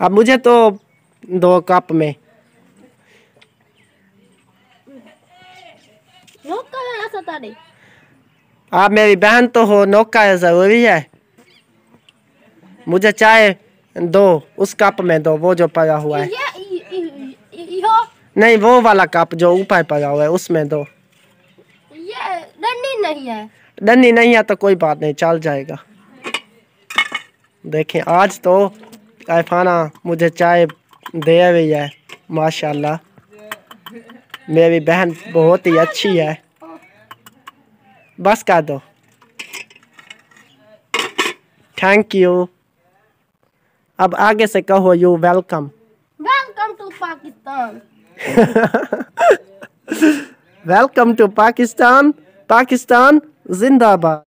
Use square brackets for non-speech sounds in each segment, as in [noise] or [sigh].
अब मुझे तो दो कप में आप मेरी बहन तो हो नौका है ज़रूरी है मुझे चाय दो उस कप में दो वो जो पड़ा हुआ है नहीं वो वाला कप जो ऊपर पड़ा हुआ है उसमें दो ये नहीं है डन्नी नहीं है तो कोई बात नहीं चल जाएगा देखें आज तो कैफाना मुझे चाय दे हुई है माशाल्लाह मेरी बहन बहुत ही अच्छी है बस कर दो थैंक यू अब आगे से कहो you welcome welcome to Pakistan welcome to Pakistan Pakistan जिंदाबाद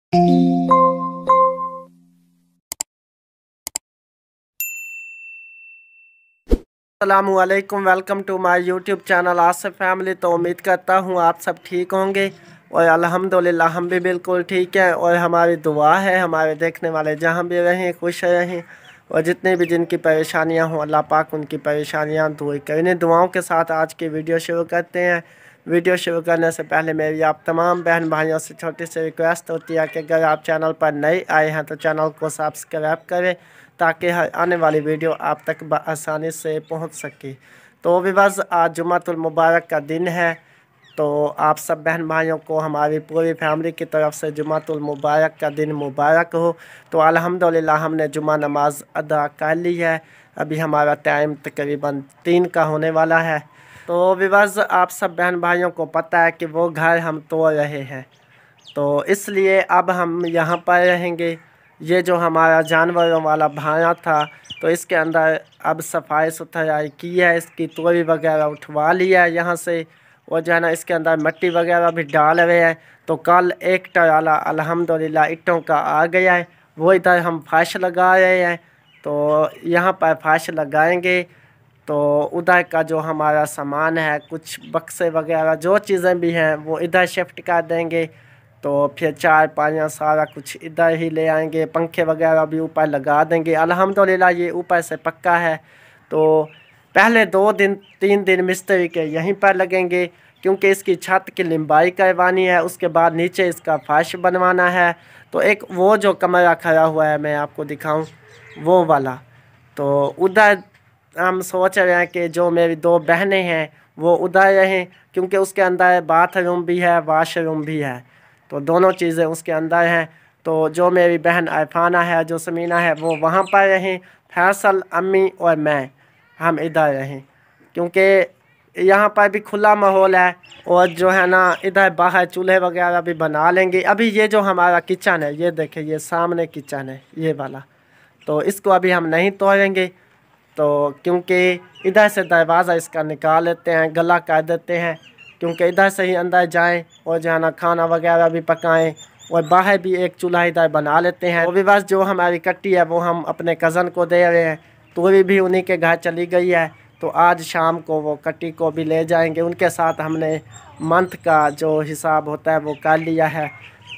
अल्लाम welcome to my YouTube channel आज से फैमिली तो उम्मीद करता हूँ आप सब ठीक होंगे और अल्हम्दुलिल्लाह हम भी बिल्कुल ठीक हैं और हमारी दुआ है हमारे देखने वाले जहाँ भी रहें खुश रहें और जितने भी जिनकी परेशानियाँ हों अल्लाह पाक उनकी परेशानियाँ दूर करें इन्हीं दुआओं के साथ आज की वीडियो शुरू करते हैं वीडियो शुरू करने से पहले मेरी आप तमाम बहन भाइयों से छोटी सी रिक्वेस्ट होती है कि अगर आप चैनल पर नए आए हैं तो चैनल को सब्सक्राइब करें ताकि आने वाली वीडियो आप तक आसानी से पहुंच सके तो भी बस आज मुबारक का दिन है तो आप सब बहन भाइयों को हमारी पूरी फैमिली की तरफ से मुबारक का दिन मुबारक हो तो अल्हम्दुलिल्लाह हमने जुमा नमाज अदा कर ली है अभी हमारा टाइम तकरीबन तीन का होने वाला है तो विवाज आप सब बहन भाइयों को पता है कि वो घर हम तोड़ रहे हैं तो इसलिए अब हम यहाँ पर रहेंगे ये जो हमारा जानवरों वाला भाया था तो इसके अंदर अब सफाई सुथराई की है इसकी तोरी वगैरह उठवा लिया है यहाँ से और जो है ना इसके अंदर मिट्टी वगैरह भी डाल रहे हैं तो कल एक टाला अलहमदिल्ला इटों का आ गया है वो इधर हम फर्श लगा रहे हैं तो यहाँ पर फर्श लगाएंगे तो उधर का जो हमारा सामान है कुछ बक्से वगैरह जो चीज़ें भी हैं वो इधर शिफ्ट कर देंगे तो फिर चाय पानियाँ सारा कुछ इधर ही ले आएंगे पंखे वगैरह भी ऊपर लगा देंगे अल्हम्दुलिल्लाह ये ऊपर से पक्का है तो पहले दो दिन तीन दिन मिस्त्री के यहीं पर लगेंगे क्योंकि इसकी छत की लंबाई करवानी है उसके बाद नीचे इसका फर्श बनवाना है तो एक वो जो कमरा खड़ा हुआ है मैं आपको दिखाऊँ वो वाला तो उधर हम सोच रहे हैं कि जो मेरी दो बहनें हैं वो उधर रहें क्योंकि उसके अंदर बाथरूम भी है वाशरूम भी है तो दोनों चीज़ें उसके अंदर हैं तो जो मेरी बहन अरफाना है जो समीना है वो वहाँ पर रहें फैसल अम्मी और मैं हम इधर रहें क्योंकि यहाँ पर भी खुला माहौल है और जो है ना इधर बाहर चूल्हे वगैरह भी बना लेंगे अभी ये जो हमारा किचन है ये देखें ये सामने किचन है ये वाला तो इसको अभी हम नहीं तोड़ेंगे तो क्योंकि इधर से दरवाज़ा इसका निकाल लेते हैं गला कर देते हैं क्योंकि इधर से ही अंदर जाएं और जो है ना खाना वगैरह भी पकाएं और बाहर भी एक चूल्हा इधर बना लेते हैं वो भी बस जो हमारी कट्टी है वो हम अपने कज़न को दे रहे हैं तो तूरी भी उन्हीं के घर चली गई है तो आज शाम को वो कट्टी को भी ले जाएंगे उनके साथ हमने मंथ का जो हिसाब होता है वो कर लिया है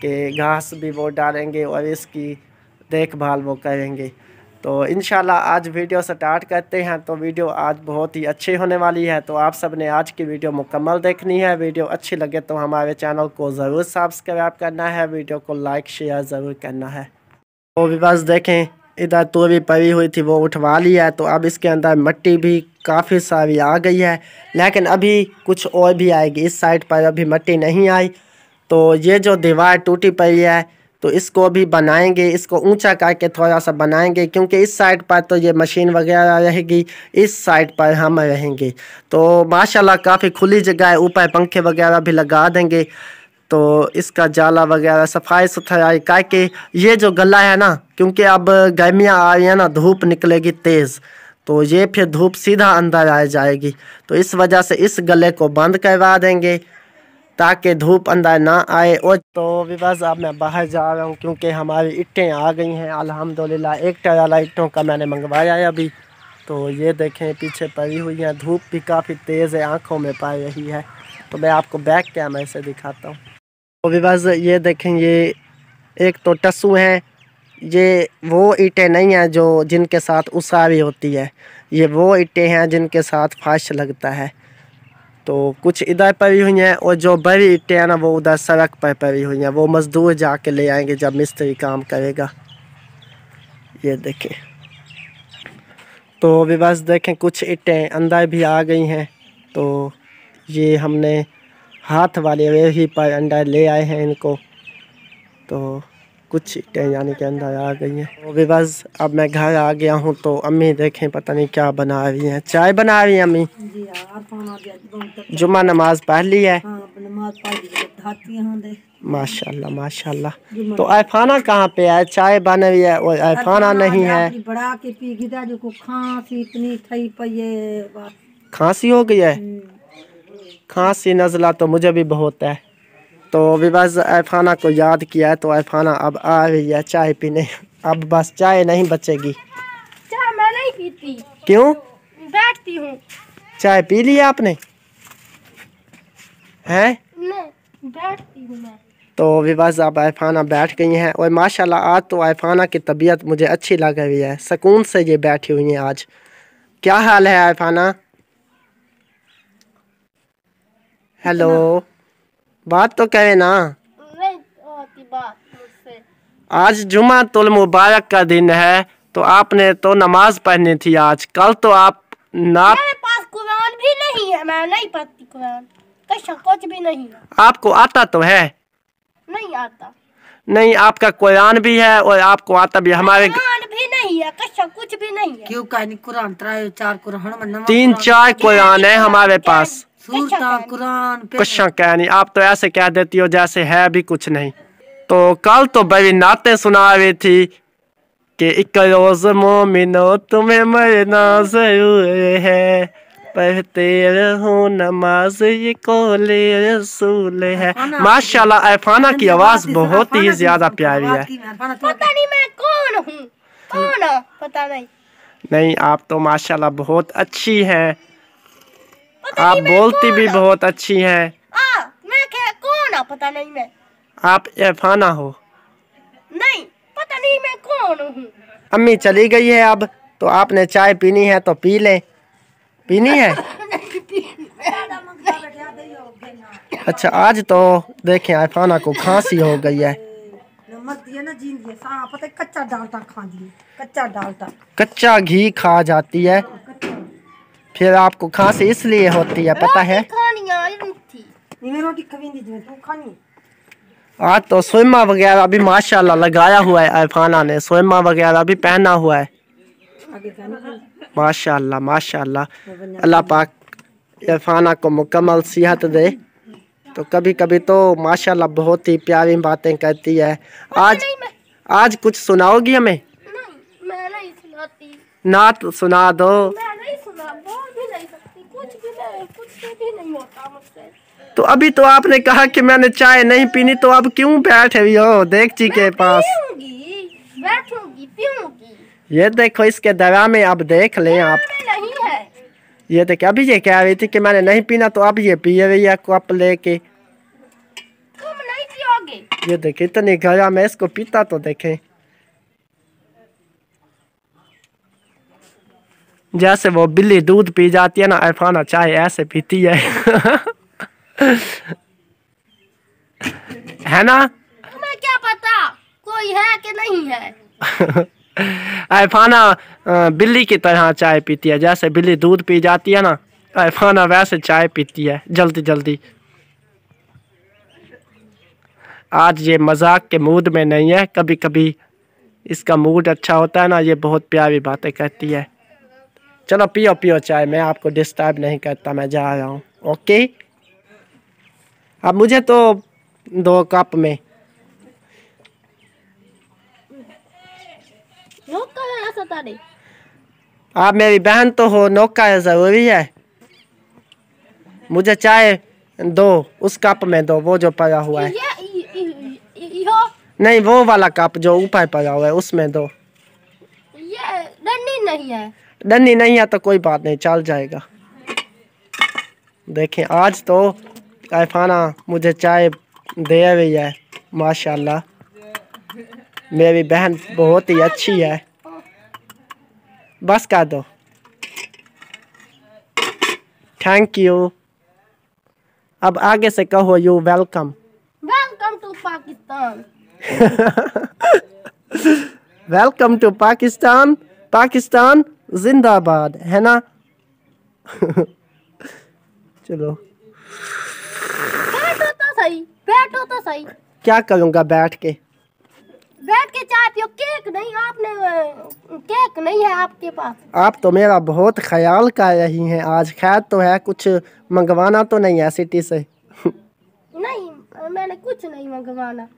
कि घास भी वो डालेंगे और इसकी देखभाल वो करेंगे तो इन आज वीडियो स्टार्ट करते हैं तो वीडियो आज बहुत ही अच्छी होने वाली है तो आप सब ने आज की वीडियो मुकम्मल देखनी है वीडियो अच्छी लगे तो हमारे चैनल को ज़रूर सब्सक्राइब करना है वीडियो को लाइक शेयर ज़रूर करना है तो भी बस देखें इधर भी पड़ी हुई थी वो उठवा ली है तो अब इसके अंदर मिट्टी भी काफ़ी सारी आ गई है लेकिन अभी कुछ और भी आएगी इस साइड पर अभी मिट्टी नहीं आई तो ये जो दीवार टूटी पड़ी है तो इसको भी बनाएंगे इसको ऊंचा करके थोड़ा सा बनाएंगे क्योंकि इस साइड पर तो ये मशीन वगैरह रहेगी इस साइड पर हम रहेंगे तो माशाल्लाह काफ़ी खुली जगह है ऊपर पंखे वगैरह भी लगा देंगे तो इसका जाला वगैरह सफाई सुथराई करके ये जो गला है ना क्योंकि अब गर्मियाँ आ रही हैं ना धूप निकलेगी तेज़ तो ये फिर धूप सीधा अंदर आ जाएगी तो इस वजह से इस गले को बंद करवा देंगे ताकि धूप अंदर ना आए और तो विवाज अब मैं बाहर जा रहा हूँ क्योंकि हमारी इट्टें आ गई हैं अलहमदिल्ला एक वाला इट्टों का मैंने मंगवाया है अभी तो ये देखें पीछे पड़ी हुई हैं धूप भी काफ़ी तेज़ है आँखों में पड़ रही है तो मैं आपको बैक कैमरे से दिखाता हूँ तो विवाज ये देखें ये एक तो टसू हैं ये वो ईटें नहीं हैं जो जिनके साथ उसारी होती है ये वो ईटें हैं जिनके साथ फाश लगता है तो कुछ इधर पड़ी हुई हैं और जो बड़ी इट्टे हैं ना वो उधर सड़क पर पड़ी हुई हैं वो मज़दूर जाके ले आएंगे जब मिस्त्री काम करेगा ये देखें तो अभी बस देखें कुछ इट्टें अंदर भी आ गई हैं तो ये हमने हाथ वाले वे ही पर अंडा ले आए हैं इनको तो कुछ चीज़ें यानी के अंदर आ गई हैं तो बस अब मैं घर आ गया हूँ तो अम्मी देखें पता नहीं क्या बना रही हैं चाय बना रही हैं अम्मी हाँ, जुमा नमाज पढ़ ली है हाँ, माशाल्लाह माशाल्लाह तो ऐफाना कहाँ पे है चाय बन रही है और ऐफाना नहीं है बड़ा के पी जो खांसी इतनी खांसी हो गई है हम्म। खांसी नजला तो मुझे भी बहुत है तो अभी बस ऐफाना को याद किया तो ऐफाना अब आ गई है चाय पीने अब बस चाय नहीं बचेगी चाय मैं नहीं पीती क्यों बैठती हूँ चाय पी ली आपने हैं तो अभी बस तो अब ऐफाना बैठ गई हैं और माशाल्लाह आज तो आयफाना की तबीयत मुझे अच्छी लग रही है सुकून से ये बैठी हुई हैं आज क्या हाल है आयफाना हेलो बात तो कहे ना आज जुमा तुल मुबारक का दिन है तो आपने तो नमाज पढ़नी थी आज कल तो आप ना मेरे पास कुरान भी नहीं है मैं नहीं पढ़ती कुरान कुछ भी नहीं आपको आता तो है नहीं आता नहीं आपका कुरान भी है और आपको आता भी हमारे कुरान भी नहीं है कुछ भी नहीं है क्यों कहा कुरान चार कुरान तीन चार कुरान है हमारे पास अच्छा कुछ कह नहीं आप तो ऐसे कह देती हो जैसे है भी कुछ नहीं तो कल तो बेबी नाते सुना हुई थी कि एक रोज मोमिनो तुम्हें मरना जरूर है पढ़ते रहो नमाज ये कोले रसूल है तो माशाल्लाह अरफाना की तो आवाज बहुत ही तो ज्यादा प्यारी है पता नहीं मैं कौन हूँ कौन पता नहीं नहीं आप तो माशाल्लाह बहुत अच्छी हैं आप बोलती भी बहुत अच्छी है मैं कौन आ पता नहीं मैं आप एफाना हो नहीं पता नहीं मैं कौन हूँ अम्मी चली गई है अब तो आपने चाय पीनी है तो पी लें पीनी है अच्छा आज तो देखें आयफाना को खांसी हो गई है कच्चा कच्चा डालता डालता कच्चा घी खा जाती है फिर आपको खांसी इसलिए होती है पता है हाँ तो सोयमा वगैरह अभी माशाल्लाह लगाया हुआ है अरफाना ने सोयमा वगैरह अभी पहना हुआ है माशाल्लाह माशाल्लाह अल्लाह पाक इरफाना को मुकम्मल सेहत दे तो कभी कभी तो माशाल्लाह बहुत ही प्यारी बातें करती है आज आज कुछ सुनाओगी हमें ना, मैं नहीं सुनाती नात तो सुना दो तो अभी तो आपने कहा कि मैंने चाय नहीं पीनी तो अब क्यों बैठे हो देख ची के पास ये देखो इसके दवा में अब देख ले आप ये देखे अभी ये कह रही थी कि मैंने नहीं पीना तो अब ये पिए भैया है कप लेके ये देखे इतनी गया मैं इसको पीता तो देखे जैसे वो बिल्ली दूध पी जाती है ना अरफाना चाय ऐसे पीती है [laughs] है ना तुम्हें क्या पता कोई है कि नहीं है अरफाना [laughs] बिल्ली की तरह चाय पीती है जैसे बिल्ली दूध पी जाती है ना अरफाना वैसे चाय पीती है जल्दी जल्दी आज ये मजाक के मूड में नहीं है कभी कभी इसका मूड अच्छा होता है ना ये बहुत प्यारी बातें कहती है चलो पियो पियो चाय मैं आपको डिस्टर्ब नहीं करता मैं जा रहा हूँ ओके अब मुझे तो दो कप में तो आप मेरी बहन तो हो नौका है ज़रूरी है मुझे चाय दो उस कप में दो वो जो पड़ा हुआ है नहीं वो वाला कप जो ऊपर पड़ा हुआ है उसमें दो ये नहीं है डन्नी नहीं आता कोई बात नहीं चल जाएगा देखें आज तो कैफाना मुझे चाय दे हुई है माशाल्लाह मेरी बहन बहुत ही अच्छी है बस कर दो थैंक यू अब आगे से कहो you welcome welcome to Pakistan welcome to Pakistan Pakistan जिंदाबाद है ना चलो बैठो तो सही बैठो तो सही क्या करूंगा बैठ के बैठ के चाय पियो केक नहीं आपने केक नहीं है आपके पास आप तो मेरा बहुत ख्याल कर रही हैं आज खैर तो है कुछ मंगवाना तो नहीं है सिटी से नहीं मैंने कुछ नहीं मंगवाना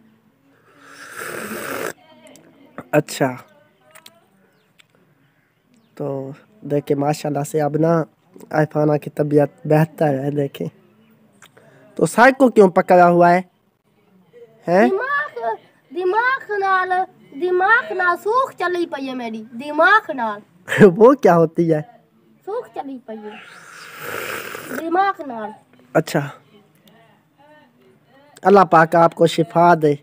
अच्छा तो देखे माशाल्लाह से अब ना आयफाना की तबीयत बेहतर है देखे तो साइक को क्यों पकड़ा हुआ है हैं दिमाग दिमाग नाल दिमाग ना सूख चली पई है मेरी दिमाग नाल [laughs] वो क्या होती है सूख चली पई है दिमाग नाल अच्छा अल्लाह पाक आपको शिफा दे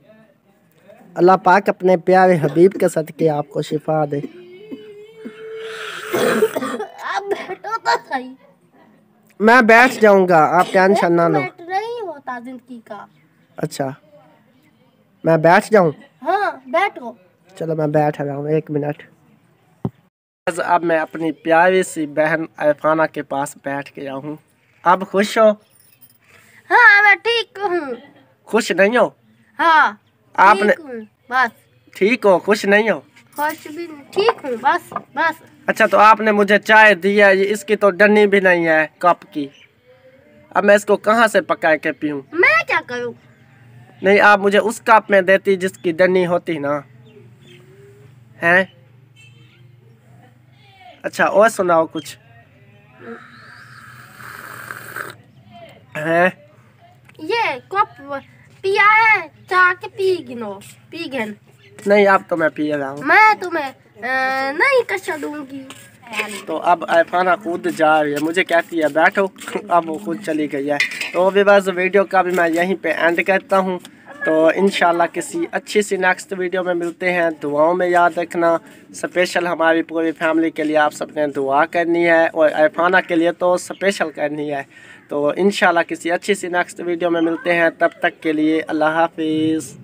अल्लाह पाक अपने प्यारे हबीब के सदके आपको शिफा दे [laughs] मैं बैठ जाऊंगा आप टेंशन ना लो नहीं होता जिंदगी का अच्छा मैं बैठ जाऊं हाँ बैठो चलो मैं बैठ रहा हूँ एक मिनट अब मैं अपनी प्यारी सी बहन अरफाना के पास बैठ गया हूँ अब खुश हो हाँ मैं ठीक हूँ खुश नहीं हो हाँ आपने बस ठीक हो खुश नहीं हो खुश भी ठीक हूँ बस बस अच्छा तो आपने मुझे चाय दिया ये इसकी तो डनी भी नहीं है कप की अब मैं इसको कहाँ से पका के पीऊँ मैं क्या करूँ नहीं आप मुझे उस कप में देती जिसकी डनी होती ना है अच्छा और सुनाओ कुछ है ये कप पिया है चाह के पी गिनो पी गिन नहीं आप तो मैं पी रहा हूँ मैं तुम्हें तो नहीं दूंगी तो अब अरफाना खुद जा रही है मुझे कहती है बैठो अब वो खुद चली गई है तो भी बस वीडियो का भी मैं यहीं पे एंड करता हूँ तो इन किसी अच्छी सी नेक्स्ट वीडियो में मिलते हैं दुआओं में याद रखना स्पेशल हमारी पूरी फैमिली के लिए आप सबने दुआ करनी है और अरफाना के लिए तो स्पेशल करनी है तो इन किसी अच्छी सी नेक्स्ट वीडियो में मिलते हैं तब तक के लिए अल्लाह हाफिज़